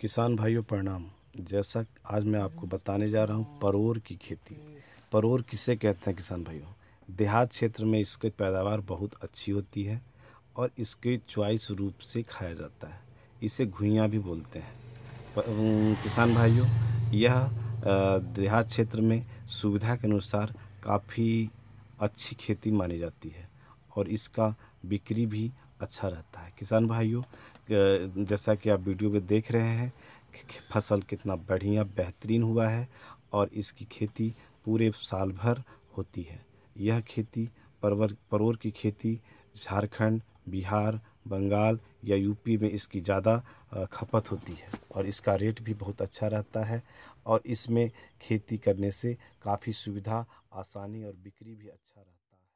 किसान भाइयों प्रणाम जैसा आज मैं आपको बताने जा रहा हूँ परोर की खेती परोर किसे कहते हैं किसान भाइयों देहात क्षेत्र में इसकी पैदावार बहुत अच्छी होती है और इसके च्वाइस रूप से खाया जाता है इसे घुइयाँ भी बोलते हैं किसान भाइयों यह देहात क्षेत्र में सुविधा के अनुसार काफ़ी अच्छी खेती मानी जाती है और इसका बिक्री भी अच्छा रहता है किसान भाइयों जैसा कि आप वीडियो में देख रहे हैं कि फसल कितना बढ़िया बेहतरीन हुआ है और इसकी खेती पूरे साल भर होती है यह खेती परवर परोर की खेती झारखंड बिहार बंगाल या यूपी में इसकी ज़्यादा खपत होती है और इसका रेट भी बहुत अच्छा रहता है और इसमें खेती करने से काफ़ी सुविधा आसानी और बिक्री भी अच्छा रहता है